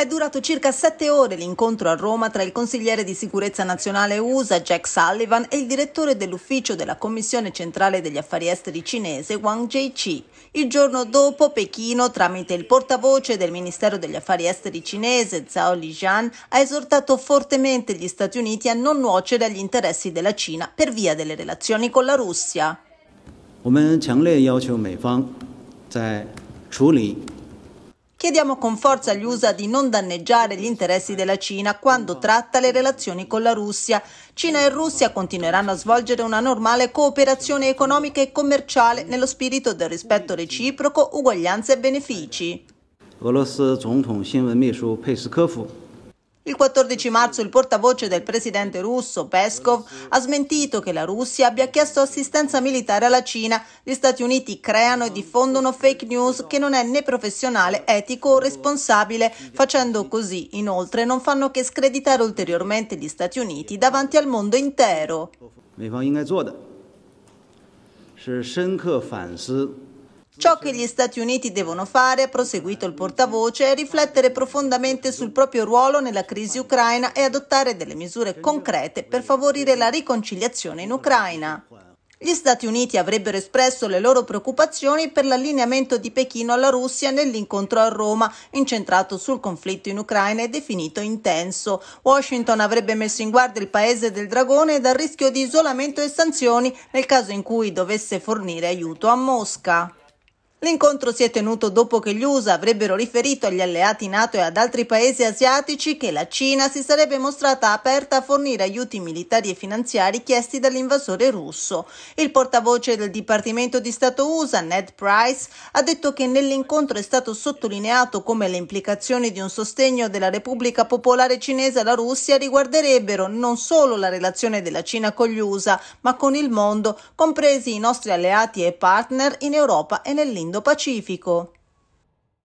È durato circa sette ore l'incontro a Roma tra il consigliere di sicurezza nazionale USA Jack Sullivan e il direttore dell'ufficio della Commissione centrale degli affari esteri cinese Wang Jiechi. Il giorno dopo Pechino, tramite il portavoce del Ministero degli affari esteri cinese Zhao Lijian, ha esortato fortemente gli Stati Uniti a non nuocere agli interessi della Cina per via delle relazioni con la Russia. 我们强烈要求美方在处理 Chiediamo con forza agli USA di non danneggiare gli interessi della Cina quando tratta le relazioni con la Russia. Cina e Russia continueranno a svolgere una normale cooperazione economica e commerciale nello spirito del rispetto reciproco, uguaglianza e benefici. Il 14 marzo il portavoce del presidente russo Peskov ha smentito che la Russia abbia chiesto assistenza militare alla Cina. Gli Stati Uniti creano e diffondono fake news che non è né professionale, etico o responsabile. Facendo così, inoltre, non fanno che screditare ulteriormente gli Stati Uniti davanti al mondo intero. 美方应该做的是深刻反思 Ciò che gli Stati Uniti devono fare, ha proseguito il portavoce, è riflettere profondamente sul proprio ruolo nella crisi ucraina e adottare delle misure concrete per favorire la riconciliazione in Ucraina. Gli Stati Uniti avrebbero espresso le loro preoccupazioni per l'allineamento di Pechino alla Russia nell'incontro a Roma, incentrato sul conflitto in Ucraina e definito intenso. Washington avrebbe messo in guardia il paese del dragone dal rischio di isolamento e sanzioni nel caso in cui dovesse fornire aiuto a Mosca. L'incontro si è tenuto dopo che gli USA avrebbero riferito agli alleati NATO e ad altri paesi asiatici che la Cina si sarebbe mostrata aperta a fornire aiuti militari e finanziari chiesti dall'invasore russo. Il portavoce del Dipartimento di Stato USA, Ned Price, ha detto che nell'incontro è stato sottolineato come le implicazioni di un sostegno della Repubblica Popolare Cinese alla Russia riguarderebbero non solo la relazione della Cina con gli USA, ma con il mondo, compresi i nostri alleati e partner in Europa e nell'India Indo-Pacifico.